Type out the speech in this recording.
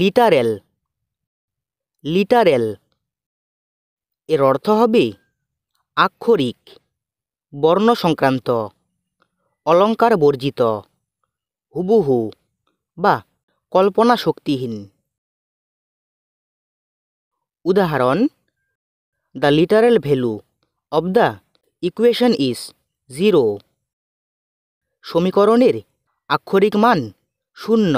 literal literal এর অর্থ হবে আক্ষরিক বর্ণ সংক্রান্ত অলঙ্কার বর্জিত হুবহু বা কল্পনা শক্তিহীন উদাহরণ the literal value of the equation is zero সমীকরণের আক্ষরিক মান শূন্য